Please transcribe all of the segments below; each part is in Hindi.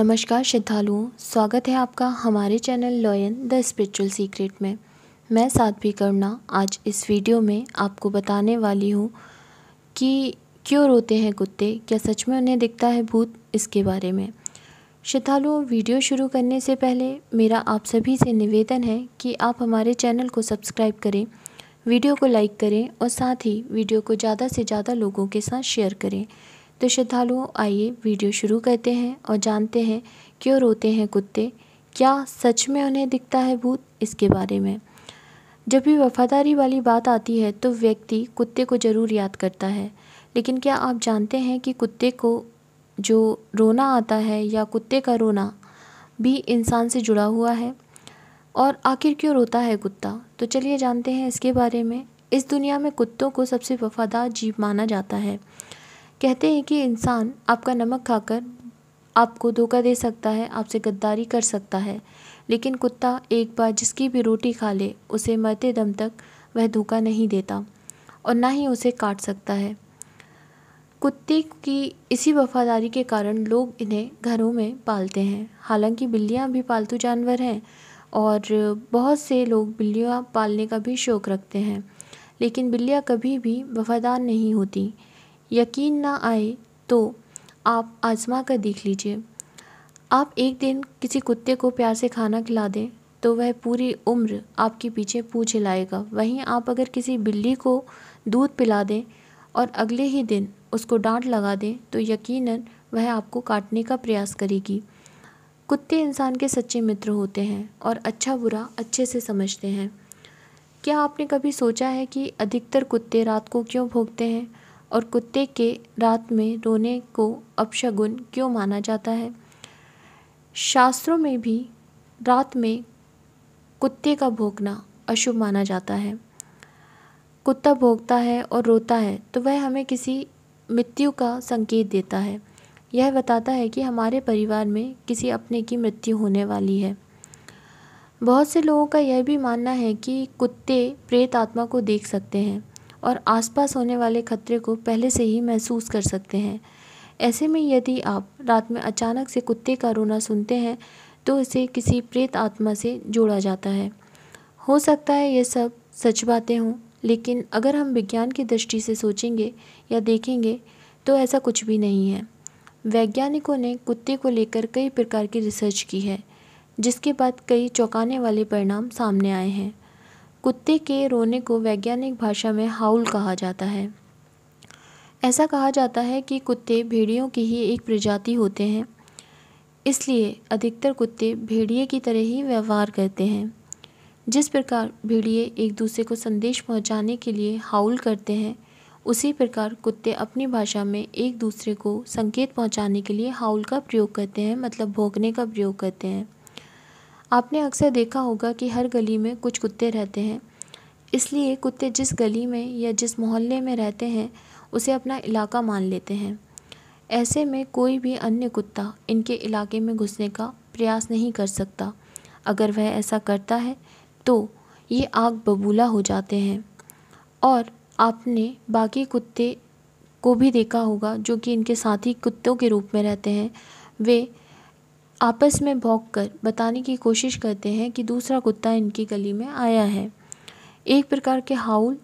नमस्कार श्रद्धालुओं स्वागत है आपका हमारे channel Lion the Spiritual Secret में मैं साध्वी करना आज इस वीडियो में आपको बताने वाली हूँ कि क्यों रोते हैं कुत्ते क्या सच में उन्हें दिखता है भूत इसके बारे में श्रद्धालुओं वीडियो शुरू करने से पहले मेरा आप सभी से निवेदन है कि आप हमारे चैनल को सब्सक्राइब करें वीडियो को लाइक करें और साथ ही वीडियो को ज़्यादा से ज़्यादा लोगों के साथ शेयर करें तो श्रद्धालुओं आइए वीडियो शुरू करते हैं और जानते हैं क्यों रोते हैं कुत्ते क्या सच में उन्हें दिखता है भूत इसके बारे में जब भी वफादारी वाली बात आती है तो व्यक्ति कुत्ते को ज़रूर याद करता है लेकिन क्या आप जानते हैं कि कुत्ते को जो रोना आता है या कुत्ते का रोना भी इंसान से जुड़ा हुआ है और आखिर क्यों रोता है कुत्ता तो चलिए जानते हैं इसके बारे में इस दुनिया में कुत्तों को सबसे वफादार जीव माना जाता है कहते हैं कि इंसान आपका नमक खाकर आपको धोखा दे सकता है आपसे गद्दारी कर सकता है लेकिन कुत्ता एक बार जिसकी भी रोटी खा ले उसे मरते दम तक वह धोखा नहीं देता और ना ही उसे काट सकता है कुत्ते की इसी वफादारी के कारण लोग इन्हें घरों में पालते हैं हालांकि बिल्लियाँ भी पालतू जानवर हैं और बहुत से लोग बिल्लियाँ पालने का भी शौक़ रखते हैं लेकिन बिल्लियाँ कभी भी वफादार नहीं होती यकीन ना आए तो आप आजमा कर देख लीजिए आप एक दिन किसी कुत्ते को प्यार से खाना खिला दें तो वह पूरी उम्र आपके पीछे पूछ हिलाएगा वहीं आप अगर किसी बिल्ली को दूध पिला दें और अगले ही दिन उसको डांट लगा दें तो यकीनन वह आपको काटने का प्रयास करेगी कुत्ते इंसान के सच्चे मित्र होते हैं और अच्छा बुरा अच्छे से समझते हैं क्या आपने कभी सोचा है कि अधिकतर कुत्ते रात को क्यों भोगते हैं और कुत्ते के रात में रोने को अपशगुन क्यों माना जाता है शास्त्रों में भी रात में कुत्ते का भोगना अशुभ माना जाता है कुत्ता भोगता है और रोता है तो वह हमें किसी मृत्यु का संकेत देता है यह बताता है कि हमारे परिवार में किसी अपने की मृत्यु होने वाली है बहुत से लोगों का यह भी मानना है कि कुत्ते प्रेत आत्मा को देख सकते हैं और आसपास होने वाले खतरे को पहले से ही महसूस कर सकते हैं ऐसे में यदि आप रात में अचानक से कुत्ते का रोना सुनते हैं तो इसे किसी प्रेत आत्मा से जोड़ा जाता है हो सकता है ये सब सच बातें हों लेकिन अगर हम विज्ञान की दृष्टि से सोचेंगे या देखेंगे तो ऐसा कुछ भी नहीं है वैज्ञानिकों ने कुत्ते को लेकर कई प्रकार की रिसर्च की है जिसके बाद कई चौंकाने वाले परिणाम सामने आए हैं कुत्ते के रोने को वैज्ञानिक भाषा में हाउल कहा जाता है ऐसा कहा जाता है कि कुत्ते भेड़ियों की ही एक प्रजाति होते हैं इसलिए अधिकतर कुत्ते भेड़िए की तरह ही व्यवहार करते हैं जिस प्रकार भेड़िए एक दूसरे को संदेश पहुंचाने के लिए हाउल करते हैं उसी प्रकार कुत्ते अपनी भाषा में एक दूसरे को संकेत पहुंचाने के लिए हाउल का प्रयोग करते हैं मतलब भोंकने का प्रयोग करते हैं आपने अक्सर देखा होगा कि हर गली में कुछ कुत्ते रहते हैं इसलिए कुत्ते जिस गली में या जिस मोहल्ले में रहते हैं उसे अपना इलाका मान लेते हैं ऐसे में कोई भी अन्य कुत्ता इनके इलाके में घुसने का प्रयास नहीं कर सकता अगर वह ऐसा करता है तो ये आग बबूला हो जाते हैं और आपने बाकी कुत्ते को भी देखा होगा जो कि इनके साथी कुत्तों के रूप में रहते हैं वे आपस में भोंक कर बताने की कोशिश करते हैं कि दूसरा कुत्ता इनकी गली में आया है एक प्रकार के हाउल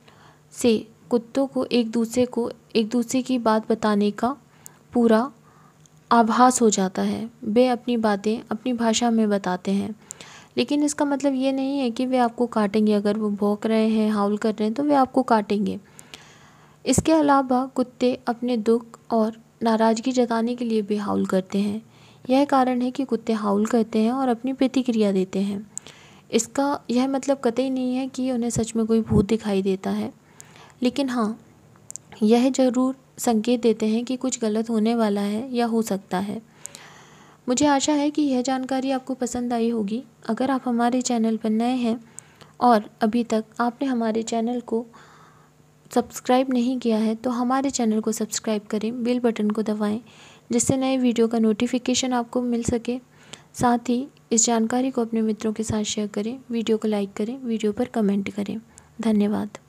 से कुत्तों को एक दूसरे को एक दूसरे की बात बताने का पूरा आभास हो जाता है वे अपनी बातें अपनी भाषा में बताते हैं लेकिन इसका मतलब ये नहीं है कि वे आपको काटेंगे अगर वो भौंक रहे हैं हाउल कर रहे हैं तो वे आपको काटेंगे इसके अलावा कुत्ते अपने दुख और नाराज़गी जताने के लिए भी हाउल करते हैं यह कारण है कि कुत्ते हाउल करते हैं और अपनी प्रतिक्रिया देते हैं इसका यह मतलब कतई नहीं है कि उन्हें सच में कोई भूत दिखाई देता है लेकिन हाँ यह ज़रूर संकेत देते हैं कि कुछ गलत होने वाला है या हो सकता है मुझे आशा है कि यह जानकारी आपको पसंद आई होगी अगर आप हमारे चैनल पर नए हैं और अभी तक आपने हमारे चैनल को सब्सक्राइब नहीं किया है तो हमारे चैनल को सब्सक्राइब करें बेल बटन को दबाएं जिससे नए वीडियो का नोटिफिकेशन आपको मिल सके साथ ही इस जानकारी को अपने मित्रों के साथ शेयर करें वीडियो को लाइक करें वीडियो पर कमेंट करें धन्यवाद